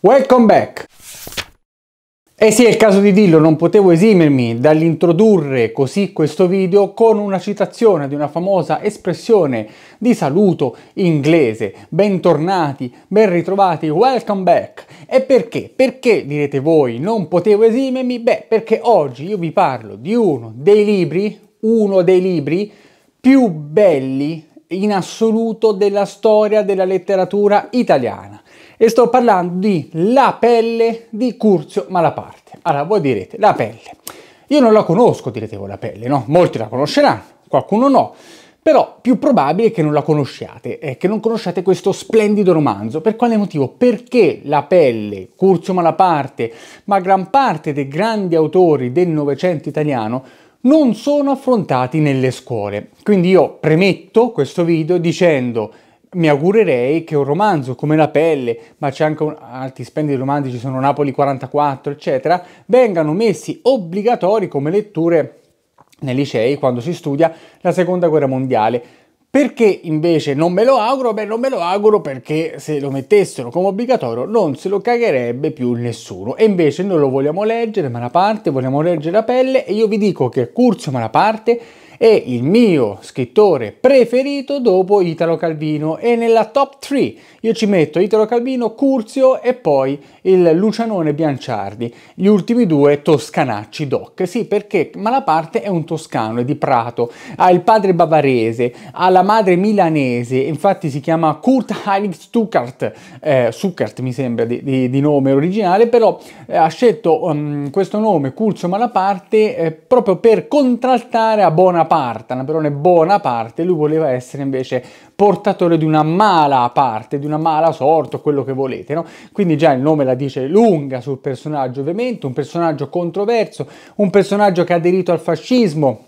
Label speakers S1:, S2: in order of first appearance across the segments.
S1: Welcome back! Eh sì, è il caso di dirlo, non potevo esimermi dall'introdurre così questo video con una citazione di una famosa espressione di saluto inglese. Bentornati, ben ritrovati, welcome back! E perché? Perché direte voi non potevo esimermi? Beh, perché oggi io vi parlo di uno dei libri, uno dei libri più belli in assoluto della storia della letteratura italiana e sto parlando di La pelle di Curzio Malaparte. Allora, voi direte, La pelle. Io non la conosco, direte voi, La pelle, no? Molti la conosceranno, qualcuno no. Però più probabile che non la conosciate, è che non conosciate questo splendido romanzo. Per quale motivo? Perché La pelle, Curzio Malaparte, ma gran parte dei grandi autori del Novecento italiano non sono affrontati nelle scuole. Quindi io premetto questo video dicendo mi augurerei che un romanzo come La pelle, ma c'è anche un, altri splendidi romanzi, ci sono Napoli 44, eccetera, vengano messi obbligatori come letture nei licei quando si studia la seconda guerra mondiale. Perché invece non me lo auguro? Beh, non me lo auguro perché se lo mettessero come obbligatorio non se lo cagherebbe più nessuno. E invece noi lo vogliamo leggere, Malaparte, vogliamo leggere la pelle e io vi dico che Curzio Malaparte è il mio scrittore preferito dopo Italo Calvino e nella top 3 io ci metto Italo Calvino, Curzio e poi il Lucianone Bianciardi, gli ultimi due toscanacci doc, sì perché Malaparte è un toscano, è di Prato, ha il padre bavarese, ha la madre milanese, infatti si chiama Kurt Heinrich Stuckart, eh, Stuckart mi sembra di, di, di nome originale, però eh, ha scelto um, questo nome Curzio Malaparte eh, proprio per contraltare a Bonaparte Partan, però una buona parte, lui voleva essere invece portatore di una mala parte, di una mala sorte, o quello che volete, no? Quindi già il nome la dice lunga sul personaggio, ovviamente, un personaggio controverso, un personaggio che ha aderito al fascismo,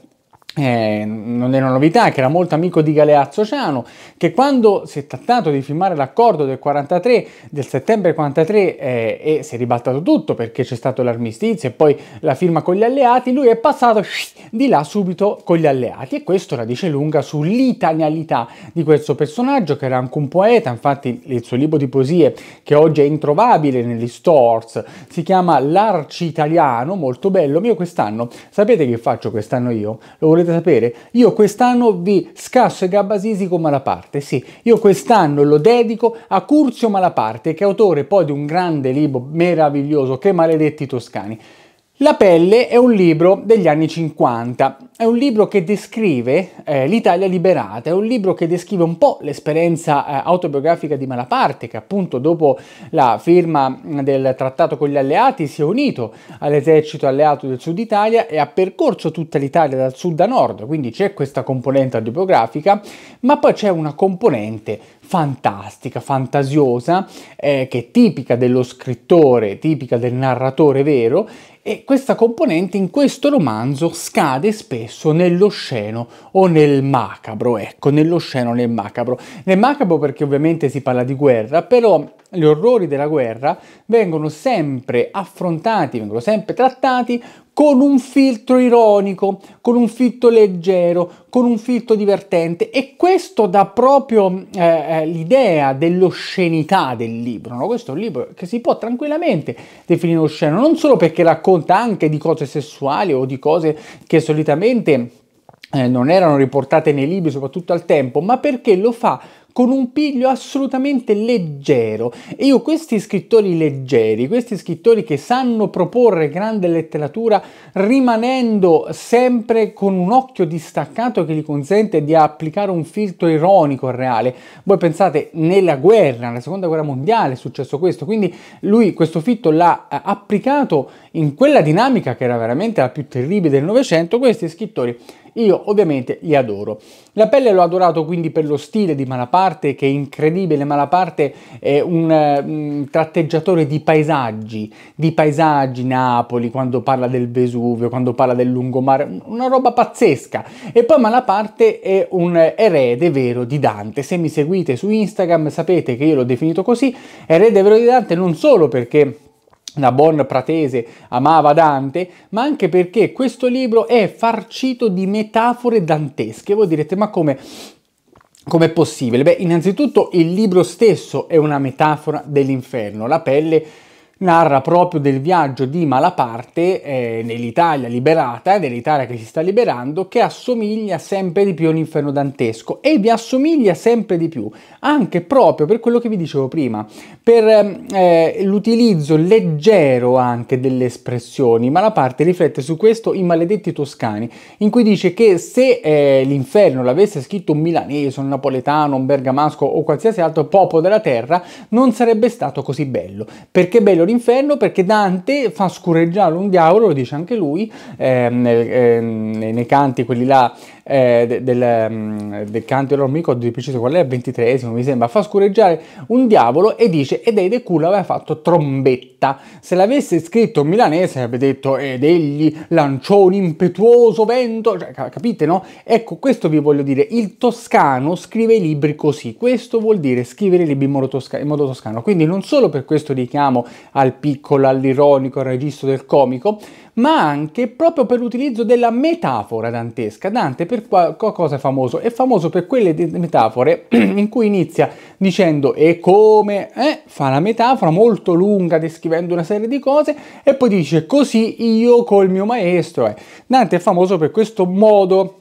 S1: eh, non è una novità, che era molto amico di Galeazzo Ciano, che quando si è trattato di firmare l'accordo del 43, del settembre 43, eh, e si è ribaltato tutto perché c'è stato l'armistizio e poi la firma con gli alleati, lui è passato di là subito con gli alleati e questo la dice lunga sull'italianità di questo personaggio che era anche un poeta, infatti il suo libro di poesie che oggi è introvabile negli stores si chiama L'Arci Italiano, molto bello, mio quest'anno, sapete che faccio quest'anno io? Lo volete volete sapere? Io quest'anno vi scasso e gabbasisico Malaparte, sì, io quest'anno lo dedico a Curzio Malaparte, che è autore poi di un grande libro meraviglioso, Che maledetti toscani. La pelle è un libro degli anni 50, è un libro che descrive eh, l'Italia liberata, è un libro che descrive un po' l'esperienza eh, autobiografica di Malaparte, che appunto dopo la firma del trattato con gli alleati si è unito all'esercito alleato del sud Italia e ha percorso tutta l'Italia dal sud a nord, quindi c'è questa componente autobiografica, ma poi c'è una componente fantastica, fantasiosa, eh, che è tipica dello scrittore, tipica del narratore vero, e questa componente in questo romanzo scade spesso spesso sceno o nel macabro, ecco, nello nell'osceno nel macabro. Nel macabro perché ovviamente si parla di guerra, però gli orrori della guerra vengono sempre affrontati, vengono sempre trattati con un filtro ironico, con un filtro leggero, con un filtro divertente e questo dà proprio eh, eh, l'idea dell'oscenità del libro. No? Questo è un libro che si può tranquillamente definire osceno, non solo perché racconta anche di cose sessuali o di cose che solitamente eh, non erano riportate nei libri, soprattutto al tempo, ma perché lo fa con un piglio assolutamente leggero. E io questi scrittori leggeri, questi scrittori che sanno proporre grande letteratura rimanendo sempre con un occhio distaccato che gli consente di applicare un filtro ironico al reale. Voi pensate nella guerra, nella seconda guerra mondiale è successo questo, quindi lui questo filtro l'ha eh, applicato in quella dinamica che era veramente la più terribile del Novecento, questi scrittori io ovviamente li adoro. La pelle l'ho adorato quindi per lo stile di Malaparte che è incredibile, Malaparte è un um, tratteggiatore di paesaggi, di paesaggi Napoli quando parla del Vesuvio, quando parla del lungomare, una roba pazzesca. E poi Malaparte è un erede vero di Dante, se mi seguite su Instagram sapete che io l'ho definito così, erede vero di Dante non solo perché da buon pratese amava Dante, ma anche perché questo libro è farcito di metafore dantesche. Voi direte, ma come? Com'è possibile? Beh, innanzitutto il libro stesso è una metafora dell'inferno, la pelle narra proprio del viaggio di Malaparte eh, nell'Italia liberata, dell'Italia che si sta liberando, che assomiglia sempre di più a un inferno dantesco e vi assomiglia sempre di più, anche proprio per quello che vi dicevo prima, per eh, l'utilizzo leggero anche delle espressioni. Malaparte riflette su questo I maledetti toscani, in cui dice che se eh, l'inferno l'avesse scritto un milanese, un napoletano, un bergamasco o qualsiasi altro popolo della terra, non sarebbe stato così bello, perché bello l'inferno perché Dante fa scureggiare un diavolo, lo dice anche lui, ehm, ehm, nei canti quelli là eh, del, mm, del, canto, non mi ricordo di preciso qual è, il ventitresimo mi sembra, fa scureggiare un diavolo e dice ed è Eide culo aveva fatto trombetta. Se l'avesse scritto milanese avrebbe detto ed egli lanciò un impetuoso vento, cioè, capite no? Ecco, questo vi voglio dire, il toscano scrive i libri così, questo vuol dire scrivere i libri in modo, tosca- in modo toscano, quindi non solo per questo richiamo a al piccolo, all'ironico, al registro del comico, ma anche proprio per l'utilizzo della metafora dantesca. Dante per qualcosa è famoso? È famoso per quelle metafore in cui inizia dicendo e come, eh, fa la metafora molto lunga descrivendo una serie di cose e poi dice così io col mio maestro. Eh. Dante è famoso per questo modo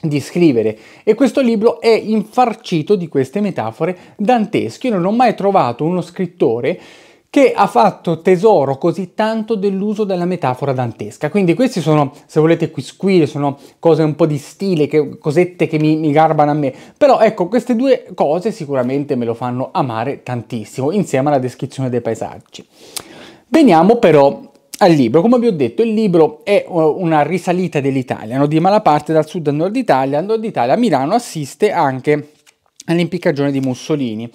S1: di scrivere e questo libro è infarcito di queste metafore dantesche. Io non ho mai trovato uno scrittore che ha fatto tesoro così tanto dell'uso della metafora dantesca. Quindi questi sono, se volete, quisquili, sono cose un po' di stile, che, cosette che mi, mi, garbano a me. Però ecco, queste due cose sicuramente me lo fanno amare tantissimo, insieme alla descrizione dei paesaggi. Veniamo però al libro. Come vi ho detto, il libro è eh, una risalita dell'Italia, no? di malaparte dal sud al nord Italia, al nord Italia, Milano assiste anche all'impiccagione di Mussolini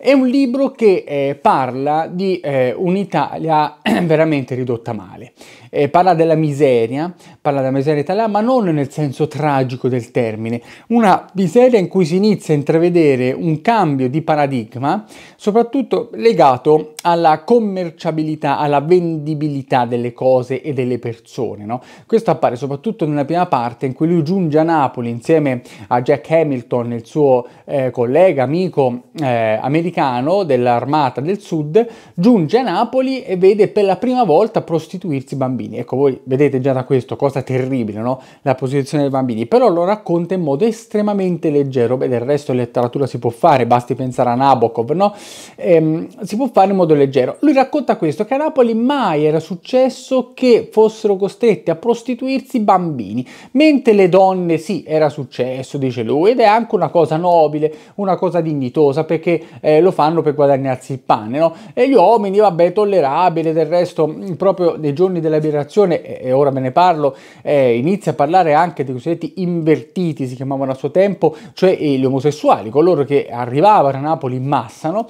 S1: è un libro che eh, parla di eh, un'Italia veramente ridotta male eh, parla della miseria, parla della miseria italiana, ma non nel senso tragico del termine, una miseria in cui si inizia a intravedere un cambio di paradigma, soprattutto legato alla commerciabilità, alla vendibilità delle cose e delle persone. No? Questo appare soprattutto nella prima parte in cui lui giunge a Napoli insieme a Jack Hamilton, il suo eh, collega, amico eh, americano dell'Armata del Sud, giunge a Napoli e vede per la prima volta prostituirsi bambini bambini. Ecco, voi vedete già da questo cosa terribile, no? La posizione dei bambini, però lo racconta in modo estremamente leggero, beh del resto letteratura si può fare, basti pensare a Nabokov, no? Ehm, si può fare in modo leggero. Lui racconta questo, che a Napoli mai era successo che fossero costretti a prostituirsi bambini, mentre le donne sì, era successo, dice lui, ed è anche una cosa nobile, una cosa dignitosa, perché eh, lo fanno per guadagnarsi il pane, no? E gli uomini, vabbè, tollerabile, del resto mm, proprio nei giorni della considerazione, e ora me ne parlo, eh, inizia a parlare anche dei cosiddetti invertiti, si chiamavano a suo tempo, cioè eh, gli omosessuali, coloro che arrivavano a Napoli in massa, no?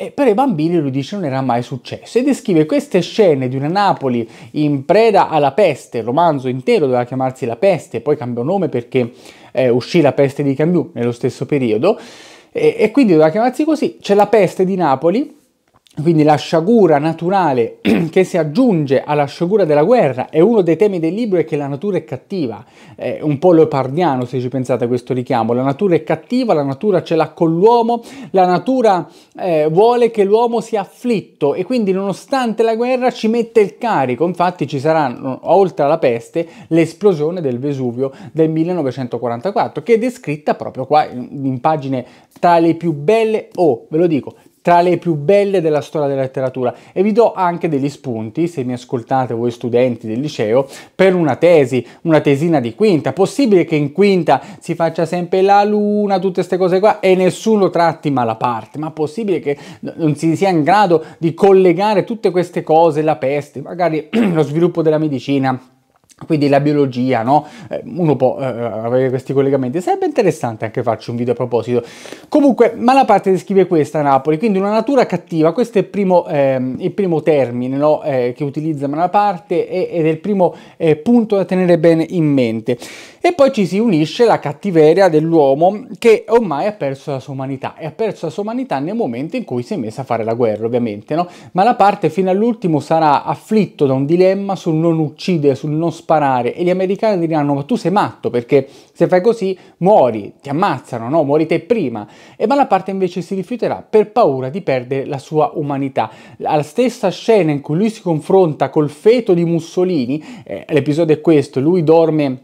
S1: E per i bambini lui dice non era mai successo e descrive queste scene di una Napoli in preda alla peste, il romanzo intero doveva chiamarsi La peste, poi cambiò nome perché eh, uscì La peste di Camus nello stesso periodo, e, e quindi doveva chiamarsi così, c'è la peste di Napoli, quindi la sciagura naturale che si aggiunge alla sciagura della guerra è uno dei temi del libro è che la natura è cattiva, è un po' leopardiano se ci pensate a questo richiamo, la natura è cattiva, la natura ce l'ha con l'uomo, la natura eh, vuole che l'uomo sia afflitto e quindi nonostante la guerra ci mette il carico, infatti ci sarà oltre alla peste l'esplosione del Vesuvio del 1944 che è descritta proprio qua in, in pagine tra le più belle o, oh, ve lo dico, tra le più belle della storia della letteratura e vi do anche degli spunti, se mi ascoltate voi studenti del liceo, per una tesi, una tesina di quinta. Possibile che in quinta si faccia sempre la luna, tutte queste cose qua e nessuno tratti mala parte? ma possibile che non si sia in grado di collegare tutte queste cose, la peste, magari lo sviluppo della medicina quindi la biologia, no? Eh, uno può eh, avere questi collegamenti, sarebbe interessante anche farci un video a proposito. Comunque, Malaparte descrive questa Napoli, quindi una natura cattiva, questo è il primo, eh, il primo termine no? eh, che utilizza Malaparte ed è il primo eh, punto da tenere bene in mente. E poi ci si unisce la cattiveria dell'uomo che ormai ha perso la sua umanità e ha perso la sua umanità nel momento in cui si è messa a fare la guerra, ovviamente. No? Malaparte fino all'ultimo sarà afflitto da un dilemma sul non uccidere, sul non sparare sparare e gli americani diranno ma tu sei matto perché se fai così muori, ti ammazzano, no? muori te prima e Bonaparte invece si rifiuterà per paura di perdere la sua umanità. La stessa scena in cui lui si confronta col feto di Mussolini, eh, l'episodio è questo, lui dorme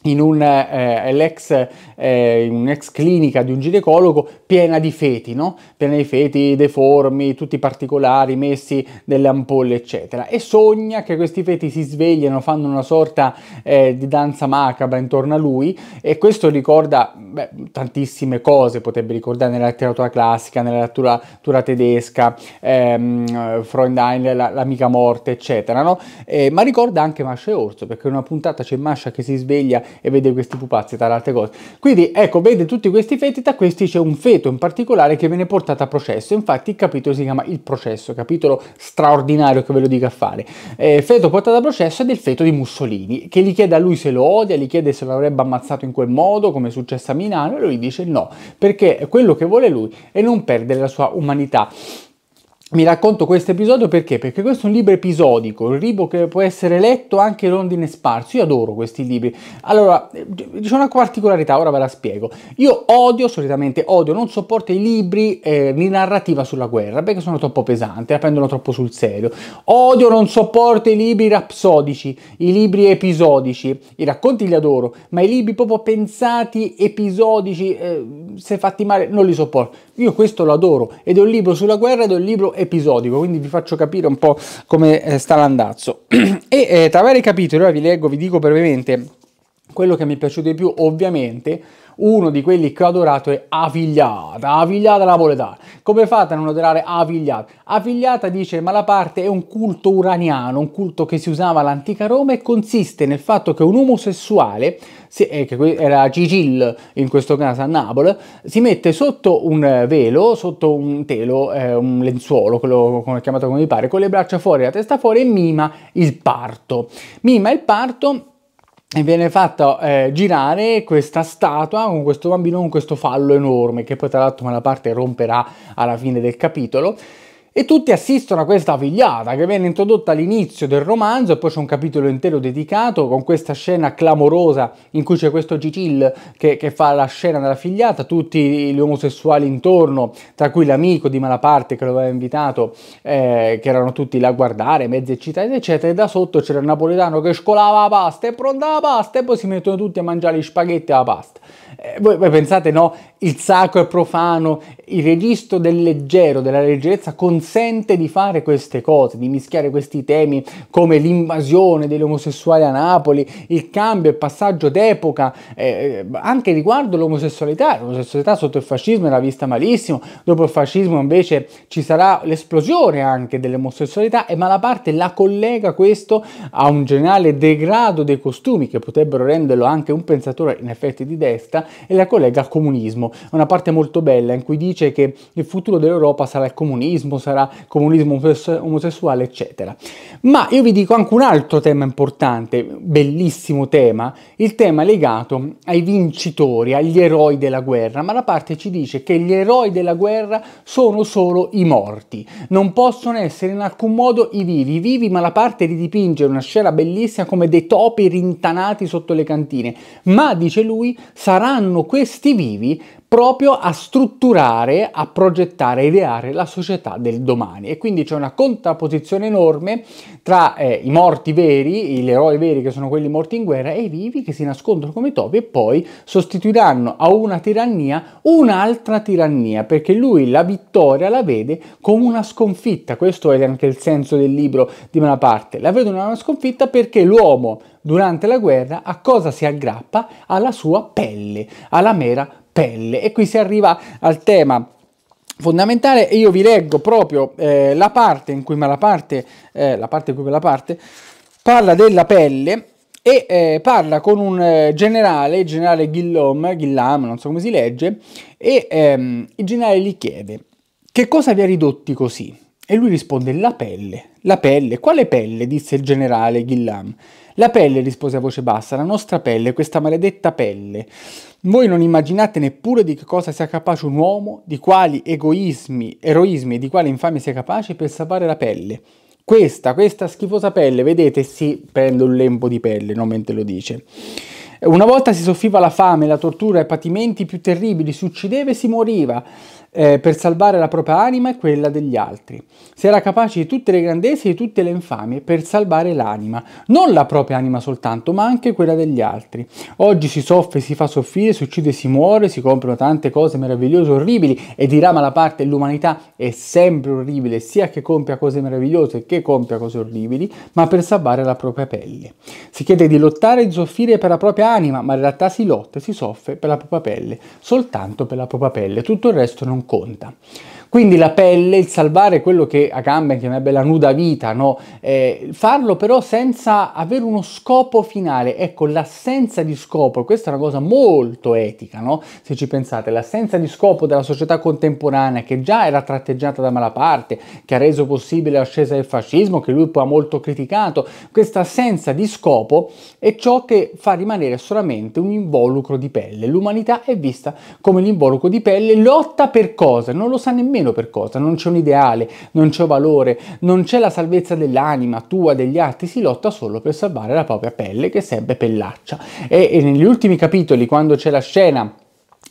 S1: eh, eh, eh, in un'ex eh, eh, un clinica di un ginecologo piena di feti, no? piena di feti deformi, tutti particolari, messi delle ampolle, eccetera. E sogna che questi feti si svegliano, fanno una sorta eh, di danza macabra intorno a lui e questo ricorda beh, tantissime cose, potrebbe ricordare nella letteratura classica, nella letteratura tedesca, ehm, Freundheim, l'amica morte, eccetera, no? ma ricorda anche Masha e Orso, perché in una puntata c'è Masha che si sveglia e vede questi pupazzi tra le altre cose. Quindi ecco, vede tutti questi feti, tra questi c'è un feto in particolare che viene portato a processo, infatti il capitolo si chiama Il processo, capitolo straordinario che ve lo dico a fare. Eh, feto portato a processo è del feto di Mussolini, che gli chiede a lui se lo odia, gli chiede se lo avrebbe ammazzato in quel modo, come è successo a Milano, e lui dice no, perché quello che vuole lui è non perdere la sua umanità. Mi racconto questo episodio perché? Perché questo è un libro episodico, un libro che può essere letto anche in ordine sparso. Io adoro questi libri. Allora, eh, c'è una particolarità, ora ve la spiego. Io odio, solitamente odio, non sopporto i libri eh, di narrativa sulla guerra perché sono troppo pesanti, la prendono troppo sul serio. Odio, non sopporto i libri rapsodici, i libri episodici. I racconti li adoro, ma i libri proprio pensati, episodici, eh, se fatti male, non li sopporto. Io questo lo adoro ed è un libro sulla guerra ed è un libro episodico, quindi vi faccio capire un po' come eh, sta l'andazzo. e eh, tra vari capitoli, ora vi leggo, vi dico brevemente quello che mi è piaciuto di più, ovviamente, uno di quelli che ho adorato è Avigliata, Avigliata napoletana. Come fate a non adorare Avigliata? Avigliata dice ma la parte è un culto uraniano, un culto che si usava all'antica Roma e consiste nel fatto che un omosessuale, eh, che era Gigil in questo caso a Napoli, si mette sotto un eh, velo, sotto un telo, eh, un lenzuolo, quello come chiamato come mi pare, con le braccia fuori e la testa fuori e mima il parto. Mima il parto e viene fatta eh, girare questa statua con questo bambino con questo fallo enorme che poi tra l'altro me la parte romperà alla fine del capitolo e tutti assistono a questa figliata che viene introdotta all'inizio del romanzo e poi c'è un capitolo intero dedicato con questa scena clamorosa in cui c'è questo Gigil che, che fa la scena della figliata, tutti gli omosessuali intorno, tra cui l'amico di Malaparte che lo aveva invitato, eh, che erano tutti là a guardare, mezzi eccitati eccetera, e da sotto c'era il napoletano che scolava la pasta, è pronta la pasta, e poi si mettono tutti a mangiare gli spaghetti alla pasta. Eh, voi, voi, pensate, no, il sacro e profano, il registro del leggero, della leggerezza consente di fare queste cose, di mischiare questi temi come l'invasione degli omosessuali a Napoli, il cambio, il passaggio d'epoca, eh, anche riguardo l'omosessualità. L'omosessualità sotto il fascismo era vista malissimo, dopo il fascismo invece ci sarà l'esplosione anche dell'omosessualità ma la parte la collega questo a un generale degrado dei costumi che potrebbero renderlo anche un pensatore in effetti di destra e la collega al comunismo. È una parte molto bella in cui dice che il futuro dell'Europa sarà il comunismo, sarà comunismo omosessuale, eccetera. Ma io vi dico anche un altro tema importante, bellissimo tema, il tema legato ai vincitori, agli eroi della guerra, ma la parte ci dice che gli eroi della guerra sono solo i morti, non possono essere in alcun modo i vivi, i vivi ma la parte di dipingere una scena bellissima come dei topi rintanati sotto le cantine, ma dice lui saranno hanno questi vivi proprio a strutturare, a progettare, a ideare la società del domani e quindi c'è una contrapposizione enorme tra eh, i morti veri, gli eroi veri che sono quelli morti in guerra e i vivi che si nascondono come topi e poi sostituiranno a una tirannia un'altra tirannia perché lui la vittoria la vede come una sconfitta, questo è anche il senso del libro di una parte, la vede come una sconfitta perché l'uomo durante la guerra a cosa si aggrappa? Alla sua pelle, alla mera pelle. E qui si arriva al tema fondamentale e io vi leggo proprio eh, la parte in cui Malaparte, eh, la parte in cui Malaparte parla della pelle e eh, parla con un eh, generale, il generale Guillaume, Guillaume, non so come si legge, e ehm, il generale gli chiede che cosa vi ha ridotti così? E lui risponde la pelle. La pelle. Quale pelle? disse il generale Ghillam. La pelle, rispose a voce bassa, la nostra pelle, questa maledetta pelle. Voi non immaginate neppure di che cosa sia capace un uomo, di quali egoismi, eroismi e di quale infamia sia capace per salvare la pelle. Questa, questa schifosa pelle, vedete, sì, prende un lembo di pelle, non mentre lo dice. Una volta si soffriva la fame, la tortura e patimenti più terribili, si uccideva e si moriva eh, per salvare la propria anima e quella degli altri. Si era capace di tutte le grandezze e di tutte le infamie per salvare l'anima, non la propria anima soltanto, ma anche quella degli altri. Oggi si soffre, si fa soffrire, si uccide, si muore, si comprano tante cose meravigliose, orribili e dirama la parte l'umanità è sempre orribile, sia che compia cose meravigliose che compia cose orribili, ma per salvare la propria pelle. Si chiede di lottare e di soffrire per la propria anima, ma in realtà si lotta e si soffre per la propria pelle, soltanto per la propria pelle, tutto il resto non non conta. Quindi la pelle, il salvare quello che Agamben chiamerebbe la nuda vita, no? eh, farlo però senza avere uno scopo finale. Ecco, l'assenza di scopo, questa è una cosa molto etica, no? se ci pensate, l'assenza di scopo della società contemporanea che già era tratteggiata da malaparte, che ha reso possibile l'ascesa del fascismo, che lui poi ha molto criticato, questa assenza di scopo è ciò che fa rimanere solamente un involucro di pelle. L'umanità è vista come l'involucro di pelle, lotta per cosa? Non lo sa nemmeno nemmeno per cosa, non c'è un ideale, non c'è valore, non c'è la salvezza dell'anima tua, degli altri, si lotta solo per salvare la propria pelle che sempre pellaccia. E, e negli ultimi capitoli, quando c'è la scena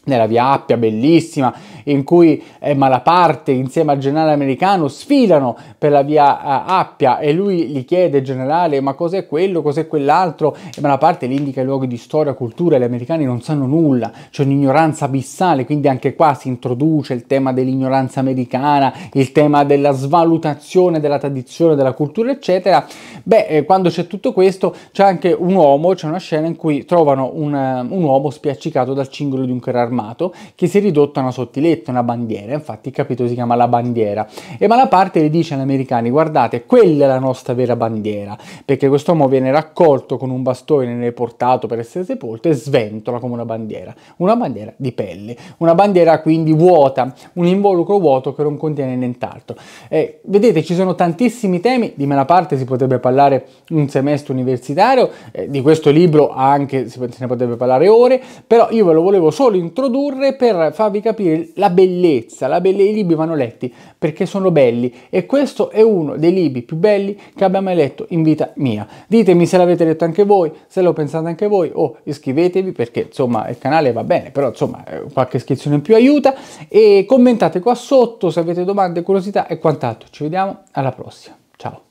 S1: nella via Appia, bellissima, in cui eh, Malaparte insieme al generale americano sfilano per la via eh, Appia e lui gli chiede, generale, ma cos'è quello, cos'è quell'altro? E Malaparte gli indica i luoghi di storia, cultura e gli americani non sanno nulla, c'è un'ignoranza abissale, quindi anche qua si introduce il tema dell'ignoranza americana, il tema della svalutazione della tradizione, della cultura, eccetera. Beh, eh, quando c'è tutto questo c'è anche un uomo, c'è una scena in cui trovano un, un uomo spiaccicato dal cingolo di un carro armato armato che si è ridotto a una sottiletta, una bandiera, infatti il capitolo si chiama la bandiera. E Malaparte le dice agli americani guardate quella è la nostra vera bandiera perché quest'uomo viene raccolto con un bastone, ne è portato per essere sepolto e sventola come una bandiera, una bandiera di pelle, una bandiera quindi vuota, un involucro vuoto che non contiene nient'altro. Eh, vedete ci sono tantissimi temi, di Malaparte si potrebbe parlare un semestre universitario, eh, di questo libro anche se ne potrebbe parlare ore, però io ve lo volevo solo introdurre introdurre per farvi capire la bellezza, la belle... i libri vanno letti perché sono belli e questo è uno dei libri più belli che abbia mai letto in vita mia. Ditemi se l'avete letto anche voi, se lo pensate anche voi o iscrivetevi perché insomma il canale va bene, però insomma eh, qualche iscrizione in più aiuta e commentate qua sotto se avete domande, curiosità e quant'altro. Ci vediamo alla prossima. Ciao.